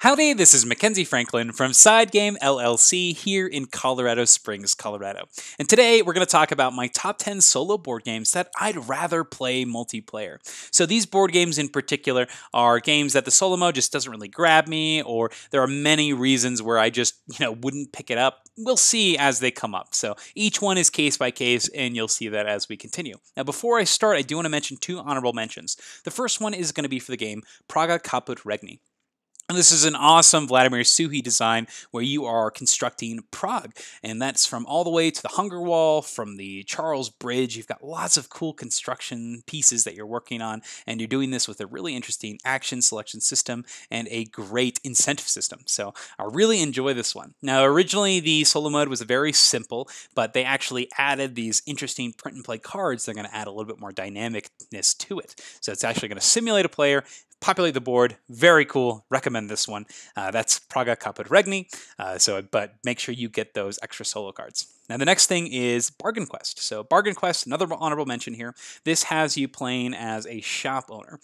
Howdy, this is Mackenzie Franklin from Side Game LLC here in Colorado Springs, Colorado. And today we're going to talk about my top 10 solo board games that I'd rather play multiplayer. So these board games in particular are games that the solo mode just doesn't really grab me or there are many reasons where I just, you know, wouldn't pick it up. We'll see as they come up. So each one is case by case and you'll see that as we continue. Now before I start, I do want to mention two honorable mentions. The first one is going to be for the game Praga Kaput Regni. And this is an awesome Vladimir Suhi design where you are constructing Prague. And that's from all the way to the Hunger Wall, from the Charles Bridge. You've got lots of cool construction pieces that you're working on. And you're doing this with a really interesting action selection system and a great incentive system. So I really enjoy this one. Now, originally the solo mode was very simple, but they actually added these interesting print and play cards. They're going to add a little bit more dynamicness to it. So it's actually going to simulate a player, populate the board. Very cool. Recommend this one. Uh, that's Praga Caput Uh, so, but make sure you get those extra solo cards. Now, the next thing is Bargain Quest. So, Bargain Quest, another honorable mention here. This has you playing as a shop owner.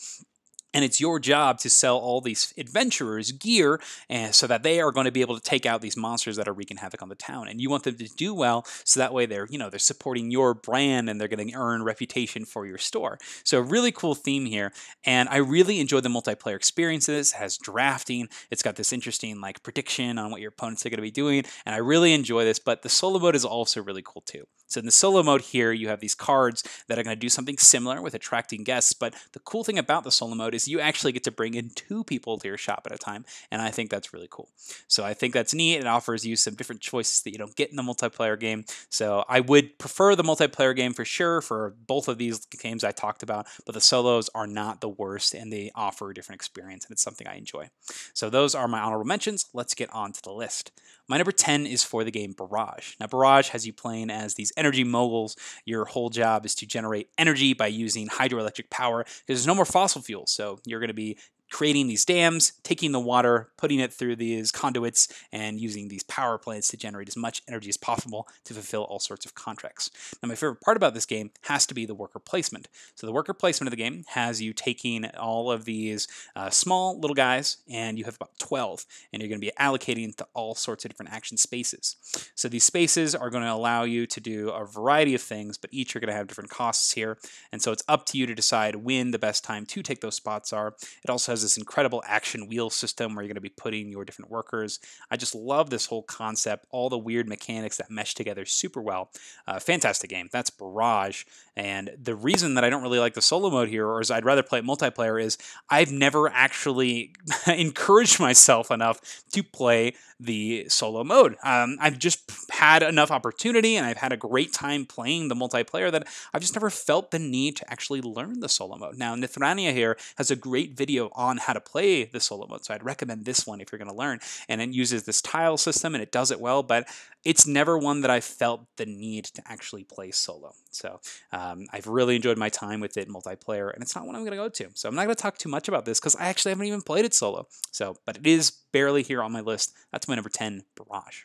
And it's your job to sell all these adventurers gear eh, so that they are going to be able to take out these monsters that are wreaking havoc on the town. And you want them to do well so that way they're, you know, they're supporting your brand and they're going to earn reputation for your store. So a really cool theme here. And I really enjoy the multiplayer experience has drafting. It's got this interesting like prediction on what your opponents are going to be doing. And I really enjoy this, but the solo mode is also really cool too. So in the solo mode here, you have these cards that are going to do something similar with attracting guests. But the cool thing about the solo mode is you actually get to bring in two people to your shop at a time. And I think that's really cool. So I think that's neat. It offers you some different choices that you don't get in the multiplayer game. So I would prefer the multiplayer game for sure for both of these games I talked about, but the solos are not the worst and they offer a different experience. And it's something I enjoy. So those are my honorable mentions. Let's get on to the list. My number 10 is for the game Barrage. Now, Barrage has you playing as these energy moguls. Your whole job is to generate energy by using hydroelectric power because there's no more fossil fuels. So so you're going to be creating these dams, taking the water, putting it through these conduits, and using these power plants to generate as much energy as possible to fulfill all sorts of contracts. Now, my favorite part about this game has to be the worker placement. So, the worker placement of the game has you taking all of these uh, small little guys, and you have about 12, and you're going to be allocating to all sorts of different action spaces. So, these spaces are going to allow you to do a variety of things, but each are going to have different costs here. And so, it's up to you to decide when the best time to take those spots are. It also this incredible action wheel system where you're going to be putting your different workers. I just love this whole concept, all the weird mechanics that mesh together super well. Uh, fantastic game. That's Barrage. And the reason that I don't really like the solo mode here, or is I'd rather play multiplayer, is I've never actually encouraged myself enough to play the solo mode. Um, I've just had enough opportunity and I've had a great time playing the multiplayer that I've just never felt the need to actually learn the solo mode. Now, Nithrania here has a great video on on how to play the solo mode. So I'd recommend this one if you're going to learn. And it uses this tile system and it does it well, but it's never one that I felt the need to actually play solo. So um, I've really enjoyed my time with it multiplayer, and it's not one I'm going to go to. So I'm not going to talk too much about this because I actually haven't even played it solo. So, but it is barely here on my list. That's my number 10, Barrage.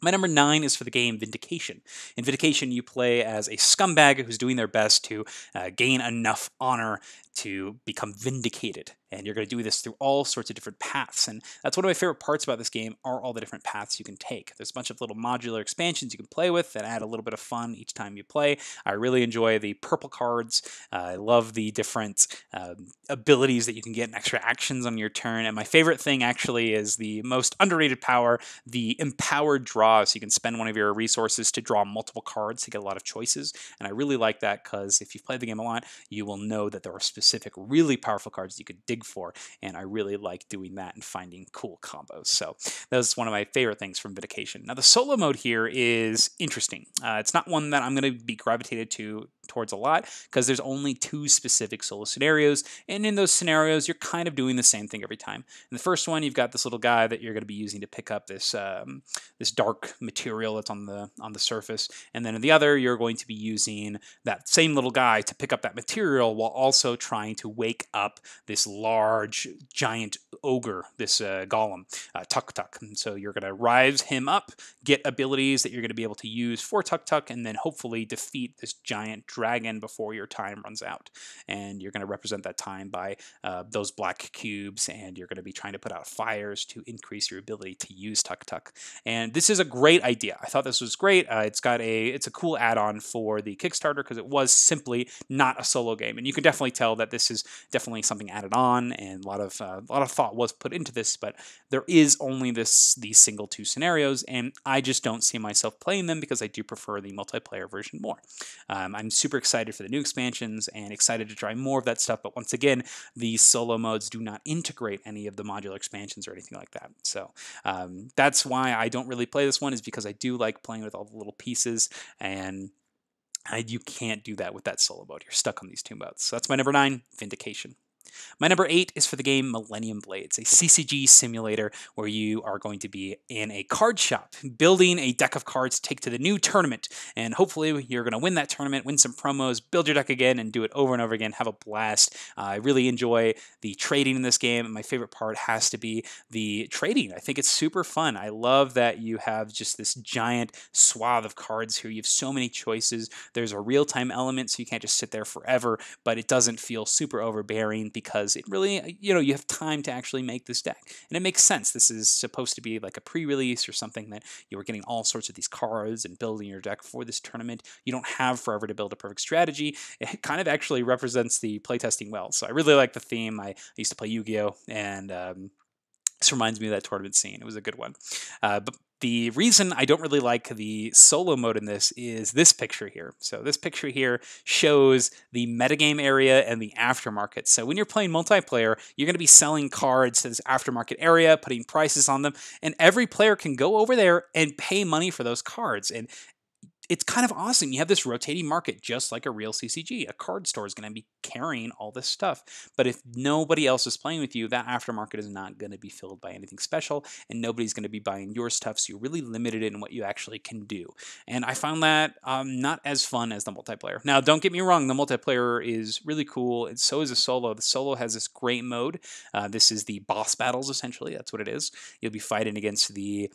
My number nine is for the game Vindication. In Vindication, you play as a scumbag who's doing their best to uh, gain enough honor to become vindicated and you're going to do this through all sorts of different paths. And that's one of my favorite parts about this game are all the different paths you can take. There's a bunch of little modular expansions you can play with that add a little bit of fun each time you play. I really enjoy the purple cards. Uh, I love the different um, abilities that you can get and extra actions on your turn. And my favorite thing actually is the most underrated power, the empowered draw. So you can spend one of your resources to draw multiple cards to get a lot of choices. And I really like that because if you've played the game a lot, you will know that there are specific really powerful cards you could dig dig for. And I really like doing that and finding cool combos. So that was one of my favorite things from Vindication. Now the solo mode here is interesting. Uh, it's not one that I'm going to be gravitated to towards a lot because there's only two specific solo scenarios. And in those scenarios, you're kind of doing the same thing every time. In the first one, you've got this little guy that you're going to be using to pick up this um, this dark material that's on the on the surface. And then in the other, you're going to be using that same little guy to pick up that material while also trying to wake up this large giant ogre, this uh, golem, uh, Tuk Tuk. And so you're going to rise him up, get abilities that you're going to be able to use for Tuk Tuk, and then hopefully defeat this giant dragon before your time runs out. And you're going to represent that time by uh, those black cubes, and you're going to be trying to put out fires to increase your ability to use Tuk Tuk. And this is a great idea. I thought this was great. Uh, it's got a it's a cool add-on for the Kickstarter because it was simply not a solo game, and you can definitely tell that this is definitely something added on, and a lot of uh, a lot of thought was put into this. But there is only this these single two scenarios, and I just don't see myself playing them because I do prefer the multiplayer version more. Um, I'm super super excited for the new expansions and excited to try more of that stuff. But once again, these solo modes do not integrate any of the modular expansions or anything like that. So um, that's why I don't really play this one is because I do like playing with all the little pieces and you can't do that with that solo mode. You're stuck on these two modes. So that's my number nine, Vindication. My number eight is for the game Millennium Blades, a CCG simulator where you are going to be in a card shop, building a deck of cards, take to the new tournament, and hopefully you're going to win that tournament, win some promos, build your deck again, and do it over and over again. Have a blast. Uh, I really enjoy the trading in this game, and my favorite part has to be the trading. I think it's super fun. I love that you have just this giant swath of cards here. You have so many choices. There's a real time element, so you can't just sit there forever, but it doesn't feel super overbearing because it really, you know, you have time to actually make this deck. And it makes sense. This is supposed to be like a pre release or something that you were getting all sorts of these cards and building your deck for this tournament. You don't have forever to build a perfect strategy. It kind of actually represents the playtesting well. So I really like the theme. I, I used to play Yu Gi Oh! and. Um, this reminds me of that tournament scene. It was a good one. Uh, but the reason I don't really like the solo mode in this is this picture here. So this picture here shows the metagame area and the aftermarket. So when you're playing multiplayer, you're going to be selling cards to this aftermarket area, putting prices on them, and every player can go over there and pay money for those cards. And it's kind of awesome. You have this rotating market, just like a real CCG. A card store is going to be carrying all this stuff. But if nobody else is playing with you, that aftermarket is not going to be filled by anything special, and nobody's going to be buying your stuff. So you're really limited in what you actually can do. And I found that um, not as fun as the multiplayer. Now, don't get me wrong, the multiplayer is really cool, and so is the solo. The solo has this great mode. Uh, this is the boss battles, essentially. That's what it is. You'll be fighting against the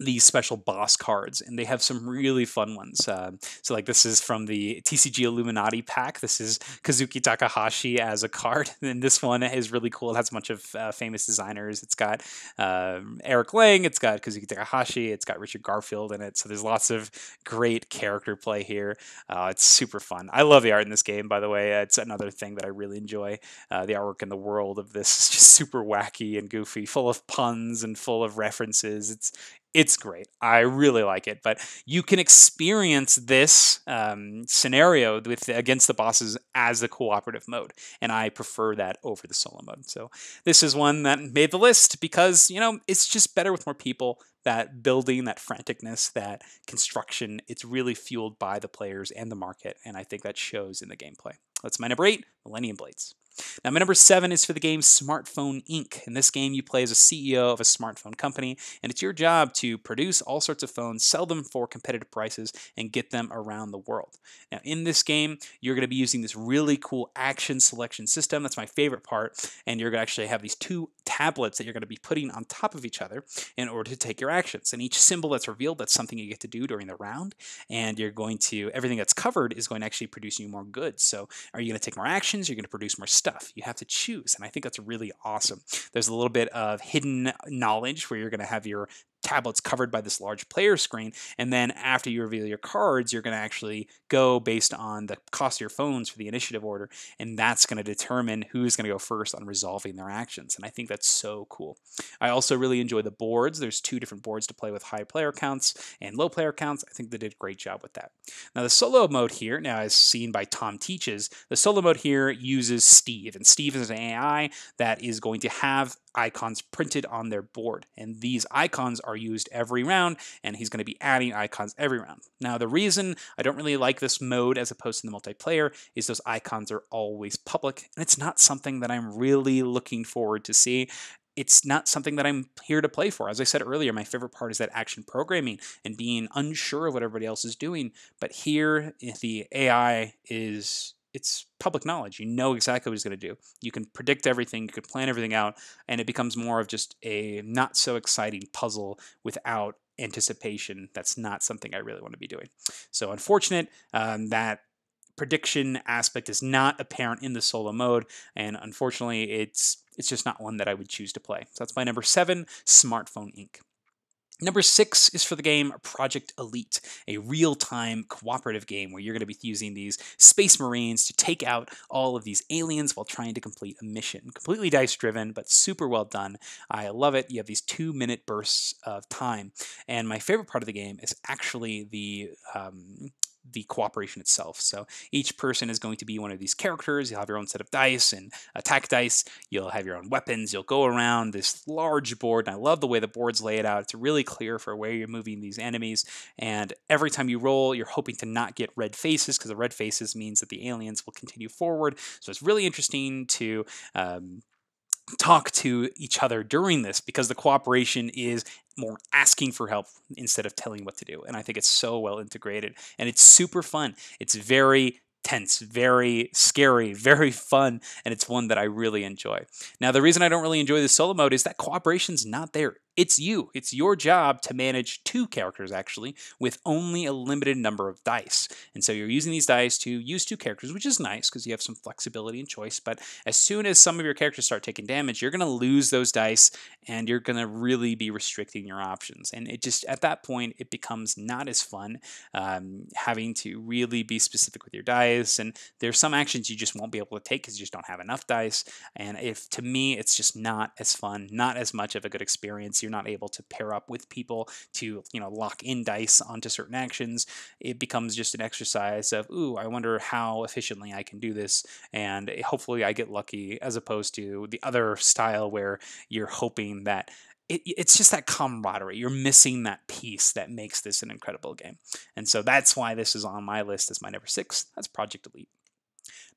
these special boss cards, and they have some really fun ones. Uh, so, like, this is from the TCG Illuminati pack. This is Kazuki Takahashi as a card, and this one is really cool. It has a bunch of uh, famous designers. It's got uh, Eric Lang, it's got Kazuki Takahashi, it's got Richard Garfield in it. So, there's lots of great character play here. Uh, it's super fun. I love the art in this game, by the way. Uh, it's another thing that I really enjoy. Uh, the artwork in the world of this is just super wacky and goofy, full of puns and full of references. It's it's great. I really like it. But you can experience this um, scenario with against the bosses as the cooperative mode, and I prefer that over the solo mode. So this is one that made the list because you know it's just better with more people. That building, that franticness, that construction, it's really fueled by the players and the market, and I think that shows in the gameplay. That's my number eight, Millennium Blades. Now, my number seven is for the game Smartphone Inc. In this game, you play as a CEO of a smartphone company, and it's your job to produce all sorts of phones, sell them for competitive prices, and get them around the world. Now, in this game, you're going to be using this really cool action selection system. That's my favorite part. And you're going to actually have these two tablets that you're going to be putting on top of each other in order to take your actions. And each symbol that's revealed, that's something you get to do during the round. And you're going to, everything that's covered is going to actually produce you more goods. So, are you going to take more actions? You're going to produce more stuff stuff. You have to choose. And I think that's really awesome. There's a little bit of hidden knowledge where you're going to have your tablet's covered by this large player screen. And then after you reveal your cards, you're going to actually go based on the cost of your phones for the initiative order. And that's going to determine who's going to go first on resolving their actions. And I think that's so cool. I also really enjoy the boards. There's two different boards to play with high player counts and low player counts. I think they did a great job with that. Now, the solo mode here, now as seen by Tom Teaches, the solo mode here uses Steve. And Steve is an AI that is going to have icons printed on their board. And these icons are used every round, and he's going to be adding icons every round. Now, the reason I don't really like this mode as opposed to the multiplayer is those icons are always public, and it's not something that I'm really looking forward to see it's not something that I'm here to play for. As I said earlier, my favorite part is that action programming and being unsure of what everybody else is doing. But here, eh, the AI is it's public knowledge. You know exactly what he's going to do. You can predict everything, you can plan everything out, and it becomes more of just a not so exciting puzzle without anticipation. That's not something I really want to be doing. So, unfortunate um, that prediction aspect is not apparent in the solo mode, and unfortunately, it's it's just not one that I would choose to play. So that's my number seven, Smartphone Inc. Number six is for the game Project Elite, a real time cooperative game where you're going to be using these space marines to take out all of these aliens while trying to complete a mission. Completely dice driven, but super well done. I love it. You have these two minute bursts of time. And my favorite part of the game is actually the um, the cooperation itself. So each person is going to be one of these characters. You'll have your own set of dice and attack dice. You'll have your own weapons. You'll go around this large board. And I love the way the board's lay it out. It's really clear for where you're moving these enemies. And every time you roll, you're hoping to not get red faces because the red faces means that the aliens will continue forward. So it's really interesting to. Um, talk to each other during this because the cooperation is more asking for help instead of telling what to do. And I think it's so well integrated and it's super fun. It's very tense, very scary, very fun, and it's one that I really enjoy. Now, the reason I don't really enjoy the solo mode is that cooperation's not there. It's you. It's your job to manage two characters, actually, with only a limited number of dice. And so you're using these dice to use two characters, which is nice because you have some flexibility and choice. But as soon as some of your characters start taking damage, you're going to lose those dice and you're going to really be restricting your options. And it just, at that point, it becomes not as fun um, having to really be specific with your dice. And there's some actions you just won't be able to take because you just don't have enough dice. And if, to me, it's just not as fun, not as much of a good experience you're not able to pair up with people to, you know, lock in dice onto certain actions. It becomes just an exercise of, ooh, I wonder how efficiently I can do this. And eh, hopefully I get lucky, as opposed to the other style where you're hoping that it, it's just that camaraderie. You're missing that piece that makes this an incredible game. And so that's why this is on my list as my number six. That's Project Elite.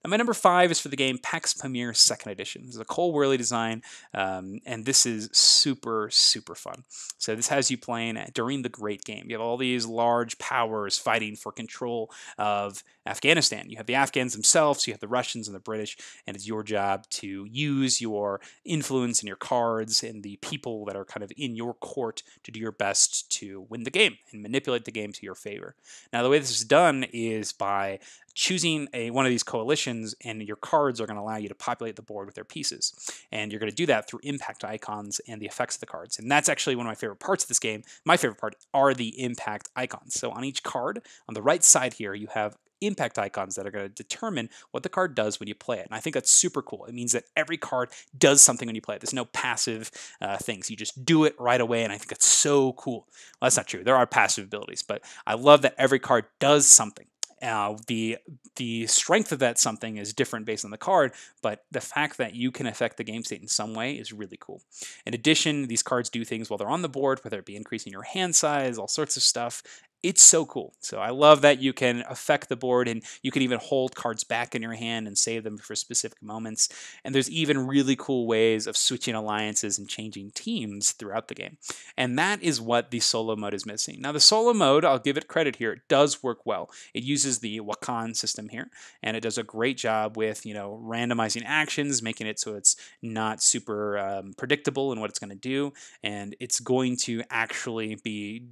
Now, my number five is for the game PAX Premier Second Edition. This is a Cole Whirly design, um, and this is super, super fun. So, this has you playing during the Great Game. You have all these large powers fighting for control of Afghanistan. You have the Afghans themselves, you have the Russians and the British, and it's your job to use your influence and your cards and the people that are kind of in your court to do your best to win the game and manipulate the game to your favor. Now, the way this is done is by choosing a one of these coalitions and your cards are going to allow you to populate the board with their pieces. And you're going to do that through impact icons and the effects of the cards. And that's actually one of my favorite parts of this game. My favorite part are the impact icons. So on each card, on the right side here, you have impact icons that are going to determine what the card does when you play it. And I think that's super cool. It means that every card does something when you play it. There's no passive uh, things. You just do it right away. And I think that's so cool. Well, that's not true. There are passive abilities, but I love that every card does something. Uh, the the strength of that something is different based on the card, but the fact that you can affect the game state in some way is really cool. In addition, these cards do things while they're on the board, whether it be increasing your hand size, all sorts of stuff, it's so cool. So I love that you can affect the board and you can even hold cards back in your hand and save them for specific moments. And there's even really cool ways of switching alliances and changing teams throughout the game. And that is what the solo mode is missing. Now the solo mode, I'll give it credit here, it does work well. It uses the Wakan system here and it does a great job with, you know, randomizing actions, making it so it's not super um, predictable in what it's going to do and it's going to actually be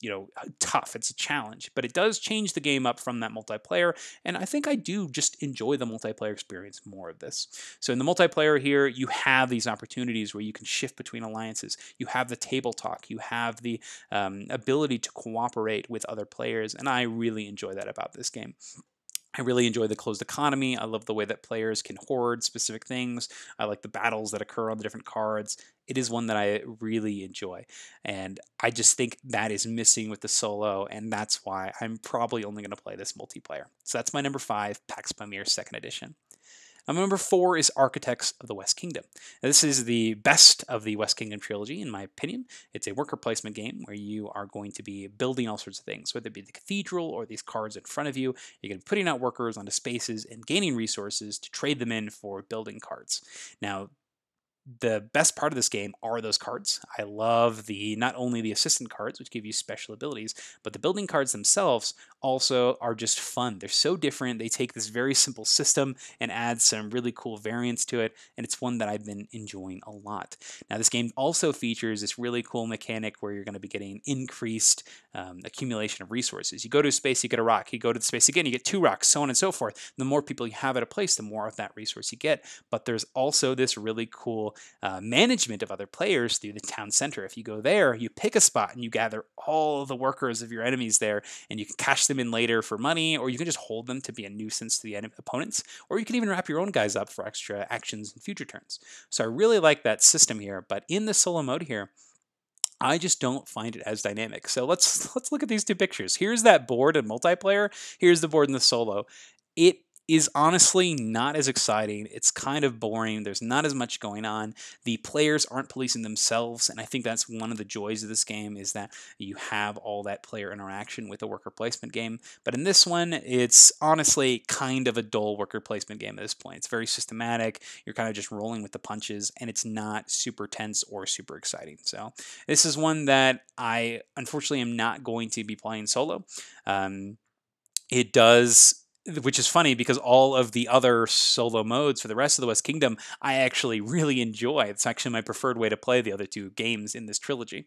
you know uh, tough it's a challenge but it does change the game up from that multiplayer and i think i do just enjoy the multiplayer experience more of this so in the multiplayer here you have these opportunities where you can shift between alliances you have the table talk you have the um, ability to cooperate with other players and i really enjoy that about this game I really enjoy the closed economy. I love the way that players can hoard specific things. I like the battles that occur on the different cards. It is one that I really enjoy. And I just think that is missing with the solo, and that's why I'm probably only going to play this multiplayer. So that's my number five, PAX Premier Second Edition number four is Architects of the West Kingdom. Now, this is the best of the West Kingdom trilogy, in my opinion. It's a worker placement game where you are going to be building all sorts of things, whether it be the cathedral or these cards in front of you. You're going to be putting out workers onto spaces and gaining resources to trade them in for building cards. Now, the best part of this game are those cards. I love the not only the assistant cards, which give you special abilities, but the building cards themselves also are just fun. They're so different. They take this very simple system and add some really cool variants to it, and it's one that I've been enjoying a lot. Now, this game also features this really cool mechanic where you're going to be getting increased um, accumulation of resources. You go to space, you get a rock. You go to the space again, you get two rocks, so on and so forth. The more people you have at a place, the more of that resource you get. But there's also this really cool uh, management of other players through the town center. If you go there, you pick a spot and you gather all the workers of your enemies there, and you can cash them in later for money, or you can just hold them to be a nuisance to the opponents, or you can even wrap your own guys up for extra actions in future turns. So I really like that system here. But in the solo mode here, I just don't find it as dynamic. So let's let's look at these two pictures. Here's that board in multiplayer. Here's the board in the solo. It is honestly not as exciting. It's kind of boring. There's not as much going on. The players aren't policing themselves, and I think that's one of the joys of this game is that you have all that player interaction with a worker placement game. But in this one, it's honestly kind of a dull worker placement game at this point. It's very systematic. You're kind of just rolling with the punches, and it's not super tense or super exciting. So this is one that I unfortunately am not going to be playing solo. Um, it does which is funny because all of the other solo modes for the rest of the West Kingdom I actually really enjoy. It's actually my preferred way to play the other two games in this trilogy.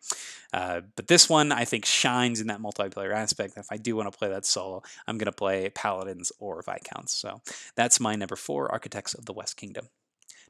Uh, but this one I think shines in that multiplayer aspect. If I do want to play that solo, I'm going to play Paladins or Viscounts. So that's my number four, Architects of the West Kingdom.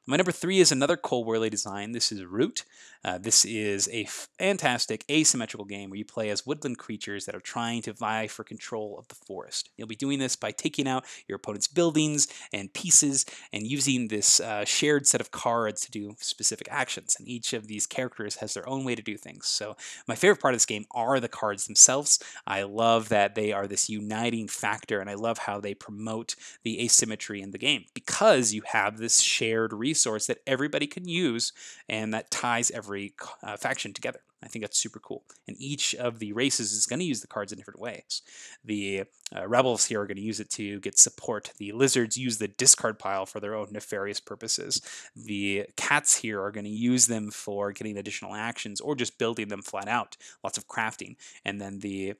My number three is another Cole Worley design. This is Root. Uh, this is a fantastic asymmetrical game where you play as woodland creatures that are trying to vie for control of the forest. You'll be doing this by taking out your opponent's buildings and pieces and using this uh, shared set of cards to do specific actions. And each of these characters has their own way to do things. So my favorite part of this game are the cards themselves. I love that they are this uniting factor and I love how they promote the asymmetry in the game because you have this shared resource resource that everybody can use and that ties every uh, faction together. I think that's super cool. And each of the races is going to use the cards in different ways. The uh, rebels here are going to use it to get support. The lizards use the discard pile for their own nefarious purposes. The cats here are going to use them for getting additional actions or just building them flat out. Lots of crafting. And then the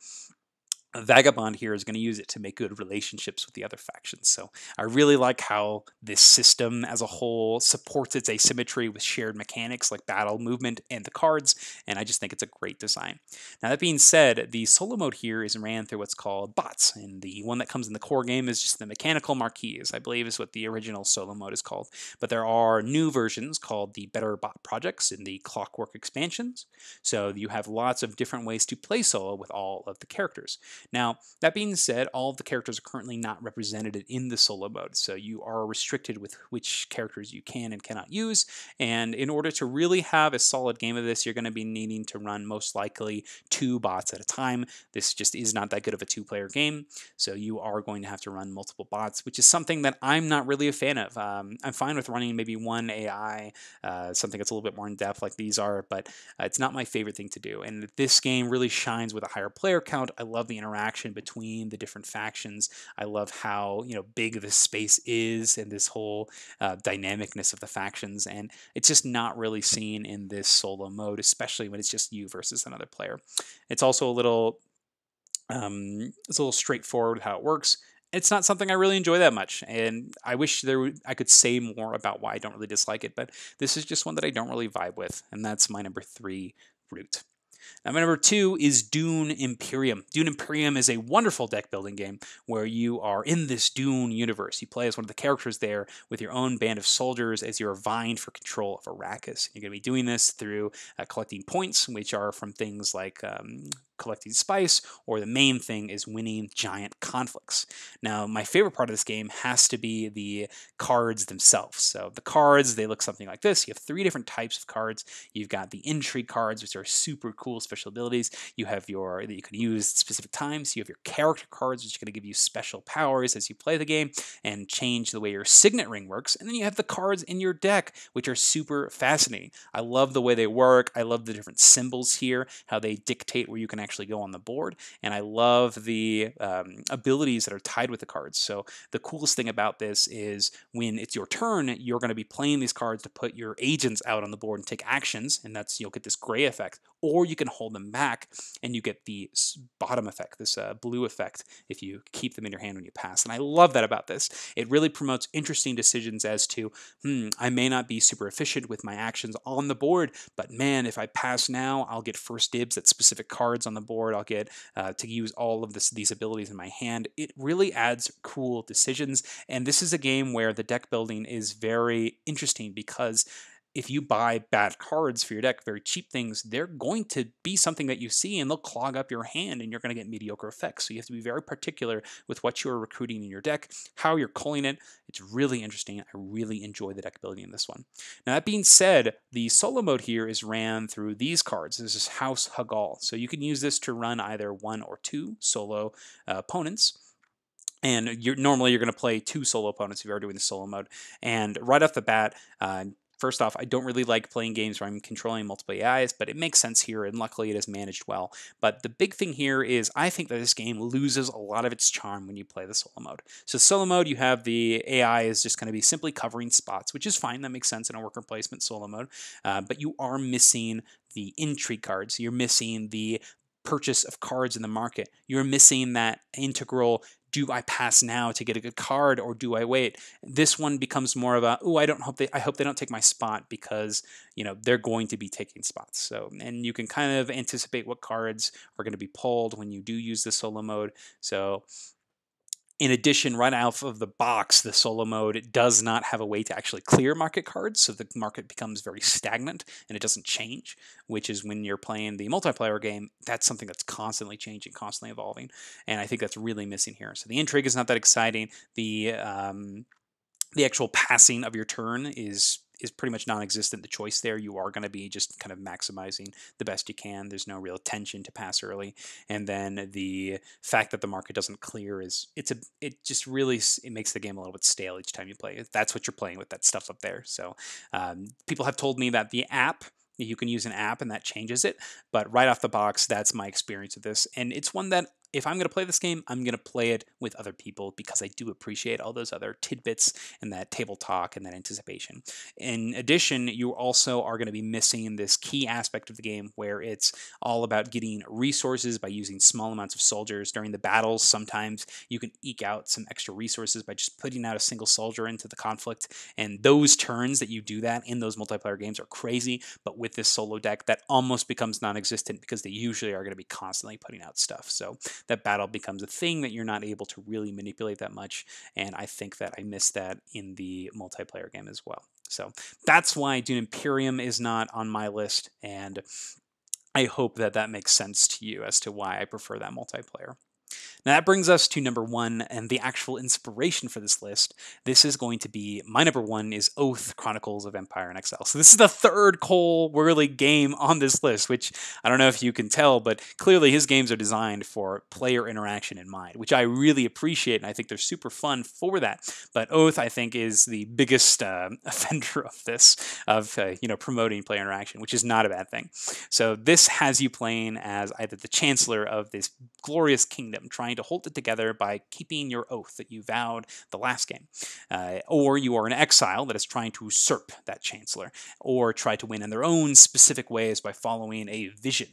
Vagabond here is going to use it to make good relationships with the other factions. So I really like how this system as a whole supports its asymmetry with shared mechanics like battle, movement, and the cards, and I just think it's a great design. Now, that being said, the solo mode here is ran through what's called bots, and the one that comes in the core game is just the mechanical marquees, I believe is what the original solo mode is called. But there are new versions called the Better Bot Projects and the Clockwork expansions, so you have lots of different ways to play solo with all of the characters. Now, that being said, all of the characters are currently not represented in the solo mode, so you are restricted with which characters you can and cannot use. And in order to really have a solid game of this, you're going to be needing to run most likely two bots at a time. This just is not that good of a two player game, so you are going to have to run multiple bots, which is something that I'm not really a fan of. Um, I'm fine with running maybe one AI, uh, something that's a little bit more in depth like these are, but uh, it's not my favorite thing to do. And this game really shines with a higher player count. I love the interaction interaction between the different factions. I love how you know big this space is and this whole uh, dynamicness of the factions, and it's just not really seen in this solo mode, especially when it's just you versus another player. It's also a little um, it's a little straightforward how it works it's not something I really enjoy that much, and I wish there w- I could say more about why I don't really dislike it. But this is just one that I don't really vibe with, and that's my number three root. Now, number two is Dune Imperium. Dune Imperium is a wonderful deck building game where you are in this Dune universe. You play as one of the characters there with your own band of soldiers as you're vying for control of Arrakis. You're going to be doing this through uh, collecting points, which are from things like um, collecting spice, or the main thing is winning giant conflicts. Now, my favorite part of this game has to be the cards themselves. So the cards, they look something like this. You have three different types of cards. You've got the intrigue cards, which are super cool special abilities. You have your that you can use at specific times. You have your character cards, which are going to give you special powers as you play the game and change the way your signet ring works. And then you have the cards in your deck, which are super fascinating. I love the way they work. I love the different symbols here, how they dictate where you can actually actually go on the board. And I love the um, abilities that are tied with the cards. So the coolest thing about this is when it's your turn, you're going to be playing these cards to put your agents out on the board and take actions, and that's you'll get this gray effect. Or you can hold them back, and you get the bottom effect, this uh, blue effect, if you keep them in your hand when you pass. And I love that about this. It really promotes interesting decisions as to, hmm, I may not be super efficient with my actions on the board, but man, if I pass now, I'll get first dibs at specific cards on on the board. I'll get uh, to use all of this, these abilities in my hand. It really adds cool decisions. And this is a game where the deck building is very interesting because if you buy bad cards for your deck, very cheap things, they're going to be something that you see and they'll clog up your hand and you're going to get mediocre effects. So you have to be very particular with what you're recruiting in your deck, how you're calling it. It's really interesting. I really enjoy the deck building in this one. Now, that being said, the solo mode here is ran through these cards. This is House Hagal. So you can use this to run either one or two solo uh, opponents. And you're, normally you're going to play two solo opponents if you are doing the solo mode. And right off the bat, uh, First off, I don't really like playing games where I'm controlling multiple AIs, but it makes sense here, and luckily it is managed well. But the big thing here is I think that this game loses a lot of its charm when you play the solo mode. So solo mode, you have the AI is just going to be simply covering spots, which is fine. That makes sense in a worker placement solo mode, uh, but you are missing the intrigue cards. You're missing the purchase of cards in the market. You're missing that integral do I pass now to get a good card or do I wait? This one becomes more of a, oh, I don't hope they, I hope they don't take my spot because, you know, they're going to be taking spots. So, and you can kind of anticipate what cards are going to be pulled when you do use the solo mode. So in addition, right out of the box, the solo mode does not have a way to actually clear market cards, so the market becomes very stagnant and it doesn't change, which is when you're playing the multiplayer game, that's something that's constantly changing, constantly evolving, and I think that's really missing here. So the intrigue is not that exciting. The um, the actual passing of your turn is is pretty much non-existent. The choice there, you are going to be just kind of maximizing the best you can. There's no real tension to pass early, and then the fact that the market doesn't clear is it's a it just really it makes the game a little bit stale each time you play. That's what you're playing with that stuff up there. So um, people have told me that the app you can use an app and that changes it but right off the box that's my experience with this and it's one that if I'm going to play this game, I'm going to play it with other people because I do appreciate all those other tidbits and that table talk and that anticipation. In addition, you also are going to be missing this key aspect of the game where it's all about getting resources by using small amounts of soldiers. During the battles, sometimes you can eke out some extra resources by just putting out a single soldier into the conflict. And those turns that you do that in those multiplayer games are crazy, but with this solo deck, that almost becomes non existent because they usually are going to be constantly putting out stuff. So that battle becomes a thing that you're not able to really manipulate that much. And I think that I missed that in the multiplayer game as well. So that's why Dune Imperium is not on my list, and I hope that that makes sense to you as to why I prefer that multiplayer. Now that brings us to number one and the actual inspiration for this list. This is going to be my number one is Oath Chronicles of Empire and Exile. So this is the third Cole Worley game on this list, which I don't know if you can tell, but clearly his games are designed for player interaction in mind, which I really appreciate and I think they're super fun for that. But Oath, I think, is the biggest uh, offender of this, of uh, you know promoting player interaction, which is not a bad thing. So this has you playing as either the Chancellor of this glorious kingdom, trying trying to hold it together by keeping your oath that you vowed the last game. Uh, or you are an exile that is trying to usurp that chancellor, or try to win in their own specific ways by following a vision.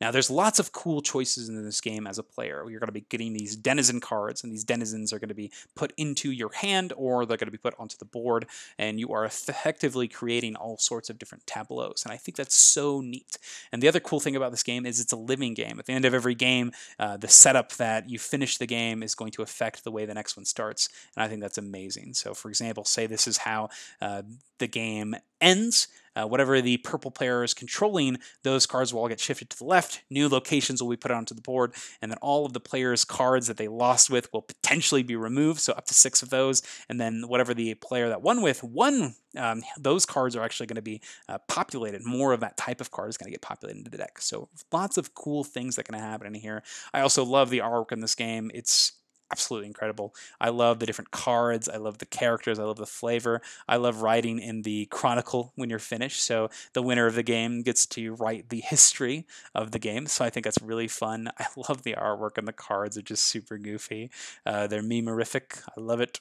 Now, there's lots of cool choices in this game as a player. You're going to be getting these denizen cards, and these denizens are going to be put into your hand or they're going to be put onto the board, and you are effectively creating all sorts of different tableaus. And I think that's so neat. And the other cool thing about this game is it's a living game. At the end of every game, uh, the setup that you finish the game is going to affect the way the next one starts. And I think that's amazing. So, for example, say this is how uh, the game ends uh, whatever the purple player is controlling, those cards will all get shifted to the left. New locations will be put onto the board, and then all of the player's cards that they lost with will potentially be removed. So up to six of those, and then whatever the player that won with won, um, those cards are actually going to be uh, populated. More of that type of card is going to get populated into the deck. So lots of cool things that can happen in here. I also love the artwork in this game. It's absolutely incredible. I love the different cards. I love the characters. I love the flavor. I love writing in the chronicle when you're finished. So the winner of the game gets to write the history of the game. So I think that's really fun. I love the artwork and the cards are just super goofy. Uh, they're memorific. I love it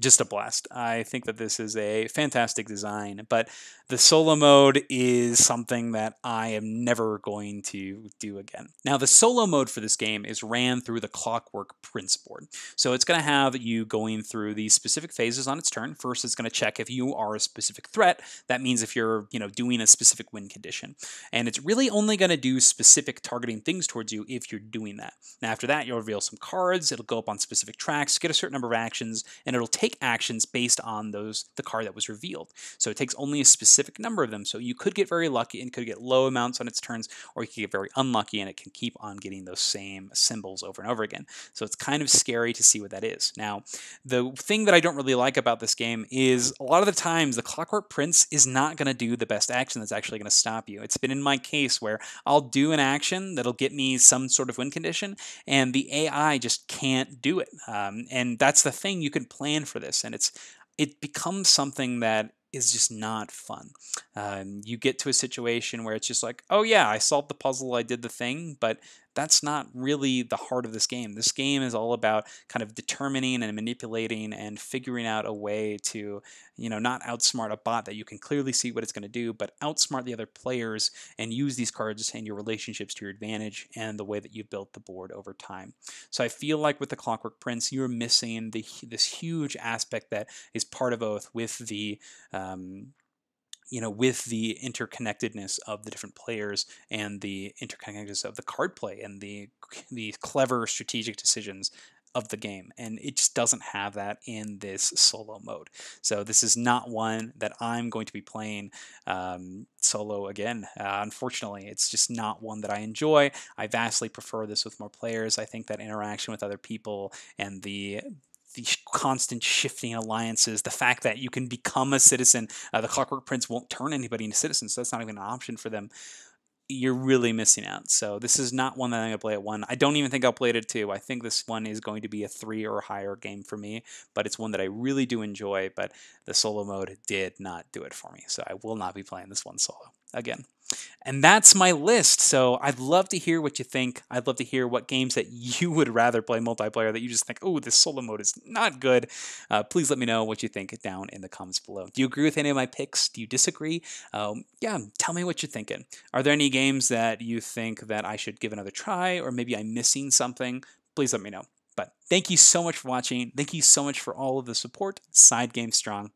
just a blast. I think that this is a fantastic design, but the solo mode is something that I am never going to do again. Now, the solo mode for this game is ran through the Clockwork Prince board. So it's going to have you going through these specific phases on its turn. First, it's going to check if you are a specific threat. That means if you're, you know, doing a specific win condition. And it's really only going to do specific targeting things towards you if you're doing that. Now, after that, you'll reveal some cards, it'll go up on specific tracks, get a certain number of actions, and it'll take actions based on those the card that was revealed. So it takes only a specific number of them. So you could get very lucky and could get low amounts on its turns, or you could get very unlucky and it can keep on getting those same symbols over and over again. So it's kind of scary to see what that is. Now, the thing that I don't really like about this game is a lot of the times the Clockwork Prince is not going to do the best action that's actually going to stop you. It's been in my case where I'll do an action that'll get me some sort of win condition, and the AI just can't do it. Um, and that's the thing you can plan plan for this, and it's it becomes something that is just not fun. Um, you get to a situation where it's just like, oh yeah, I solved the puzzle, I did the thing, but that's not really the heart of this game. This game is all about kind of determining and manipulating and figuring out a way to, you know, not outsmart a bot that you can clearly see what it's going to do, but outsmart the other players and use these cards and your relationships to your advantage and the way that you've built the board over time. So I feel like with the Clockwork Prince, you're missing the, this huge aspect that is part of Oath with the um, you know, with the interconnectedness of the different players and the interconnectedness of the card play and the the clever strategic decisions of the game. And it just doesn't have that in this solo mode. So this is not one that I'm going to be playing um, solo again. Uh, unfortunately, it's just not one that I enjoy. I vastly prefer this with more players. I think that interaction with other people and the the constant shifting alliances, the fact that you can become a citizen. Uh, the Clockwork Prince won't turn anybody into citizens, so that's not even an option for them. You're really missing out. So this is not one that I'm gonna play at one. I don't even think I'll play it at two. I think this one is going to be a three or higher game for me, but it's one that I really do enjoy. But the solo mode did not do it for me, so I will not be playing this one solo again. And that's my list. So I'd love to hear what you think. I'd love to hear what games that you would rather play multiplayer that you just think, oh, this solo mode is not good. Uh, please let me know what you think down in the comments below. Do you agree with any of my picks? Do you disagree? Um, yeah, tell me what you're thinking. Are there any games that you think that I should give another try or maybe I'm missing something? Please let me know. But thank you so much for watching. Thank you so much for all of the support. Side Game Strong